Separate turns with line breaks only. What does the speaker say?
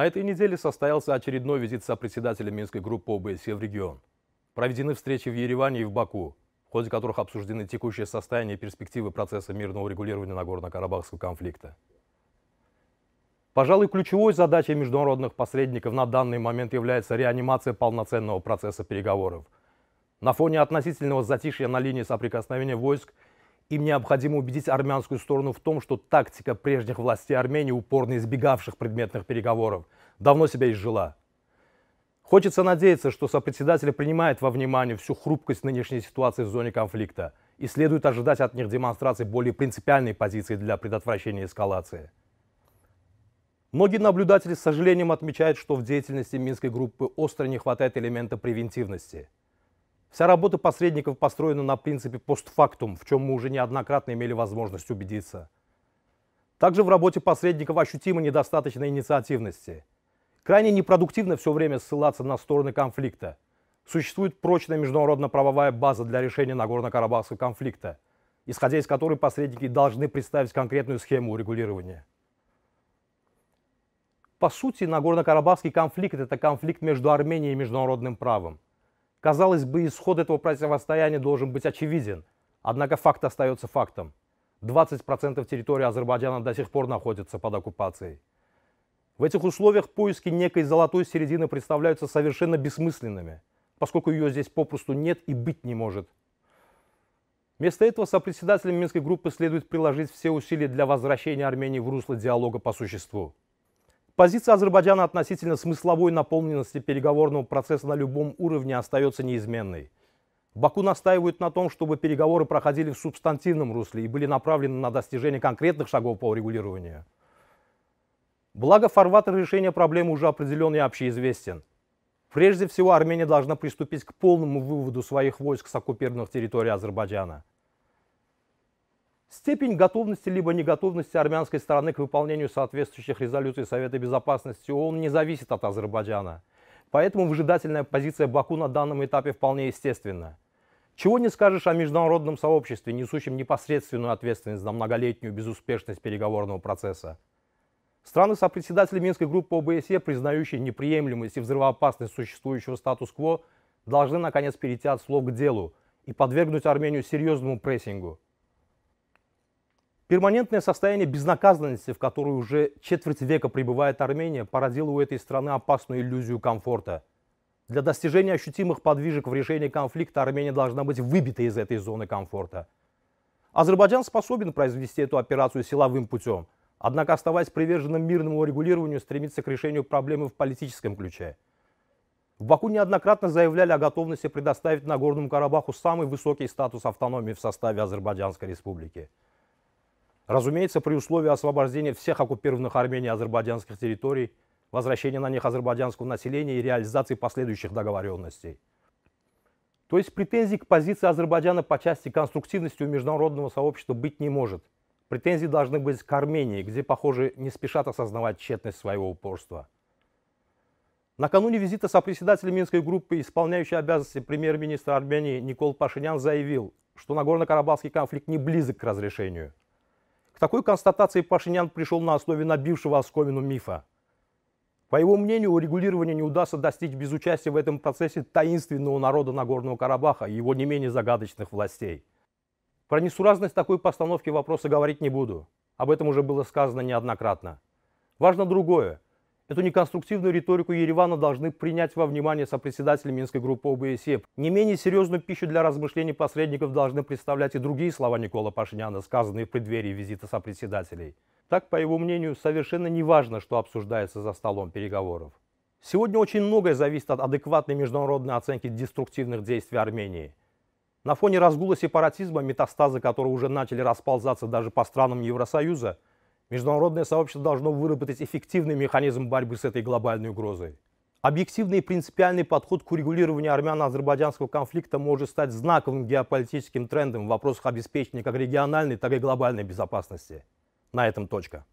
На этой неделе состоялся очередной визит сопредседателя Минской группы ОБСЕ в регион. Проведены встречи в Ереване и в Баку, в ходе которых обсуждены текущее состояние и перспективы процесса мирного урегулирования Нагорно-Карабахского конфликта. Пожалуй, ключевой задачей международных посредников на данный момент является реанимация полноценного процесса переговоров. На фоне относительного затишья на линии соприкосновения войск – им необходимо убедить армянскую сторону в том, что тактика прежних властей Армении, упорно избегавших предметных переговоров, давно себя изжила. Хочется надеяться, что сопредседатели принимают во внимание всю хрупкость нынешней ситуации в зоне конфликта и следует ожидать от них демонстрации более принципиальной позиции для предотвращения эскалации. Многие наблюдатели с сожалением отмечают, что в деятельности Минской группы остро не хватает элемента превентивности – Вся работа посредников построена на принципе постфактум, в чем мы уже неоднократно имели возможность убедиться. Также в работе посредников ощутима недостаточная инициативности. Крайне непродуктивно все время ссылаться на стороны конфликта. Существует прочная международно-правовая база для решения Нагорно-Карабахского конфликта, исходя из которой посредники должны представить конкретную схему урегулирования. По сути, Нагорно-Карабахский конфликт – это конфликт между Арменией и международным правом – Казалось бы, исход этого противостояния должен быть очевиден. Однако факт остается фактом. 20% территории Азербайджана до сих пор находятся под оккупацией. В этих условиях поиски некой золотой середины представляются совершенно бессмысленными, поскольку ее здесь попросту нет и быть не может. Вместо этого сопредседателям Минской группы следует приложить все усилия для возвращения Армении в русло диалога по существу. Позиция Азербайджана относительно смысловой наполненности переговорного процесса на любом уровне остается неизменной. Баку настаивает на том, чтобы переговоры проходили в субстантивном русле и были направлены на достижение конкретных шагов по урегулированию. Благо, фарватер решения проблемы уже определен и общеизвестен. Прежде всего, Армения должна приступить к полному выводу своих войск с оккупированных территорий Азербайджана. Степень готовности либо неготовности армянской стороны к выполнению соответствующих резолюций Совета Безопасности ООН не зависит от Азербайджана. Поэтому выжидательная позиция Баку на данном этапе вполне естественна. Чего не скажешь о международном сообществе, несущем непосредственную ответственность за многолетнюю безуспешность переговорного процесса. Страны сопредседатели Минской группы ОБСЕ, признающие неприемлемость и взрывоопасность существующего статус-кво, должны наконец перейти от слов к делу и подвергнуть Армению серьезному прессингу – Перманентное состояние безнаказанности, в которой уже четверть века пребывает Армения, породило у этой страны опасную иллюзию комфорта. Для достижения ощутимых подвижек в решении конфликта Армения должна быть выбита из этой зоны комфорта. Азербайджан способен произвести эту операцию силовым путем, однако, оставаясь приверженным мирному урегулированию, стремится к решению проблемы в политическом ключе. В Баку неоднократно заявляли о готовности предоставить Нагорному Карабаху самый высокий статус автономии в составе Азербайджанской республики – Разумеется, при условии освобождения всех оккупированных Арменией азербайджанских территорий, возвращения на них азербайджанского населения и реализации последующих договоренностей. То есть претензий к позиции Азербайджана по части конструктивности у международного сообщества быть не может. Претензии должны быть к Армении, где, похоже, не спешат осознавать тщетность своего упорства. Накануне визита сопредседателя Минской группы, исполняющий обязанности премьер-министра Армении Никол Пашинян заявил, что Нагорно-Карабахский конфликт не близок к разрешению – к такой констатации Пашинян пришел на основе набившего оскомину мифа. По его мнению, урегулирования не удастся достичь без участия в этом процессе таинственного народа Нагорного Карабаха и его не менее загадочных властей. Про несуразность такой постановки вопроса говорить не буду. Об этом уже было сказано неоднократно. Важно другое – Эту неконструктивную риторику Еревана должны принять во внимание сопредседатели Минской группы ОБСЕ. Не менее серьезную пищу для размышлений посредников должны представлять и другие слова Никола Пашиняна, сказанные в преддверии визита сопредседателей. Так, по его мнению, совершенно не важно, что обсуждается за столом переговоров. Сегодня очень многое зависит от адекватной международной оценки деструктивных действий Армении. На фоне разгула сепаратизма, метастазы которого уже начали расползаться даже по странам Евросоюза – Международное сообщество должно выработать эффективный механизм борьбы с этой глобальной угрозой. Объективный и принципиально подход к урегулированию армяно-азербайджанского конфликта может стать знаковым геополитическим трендом в вопросах обеспечения как региональной, так и глобальной безопасности. На этом точка.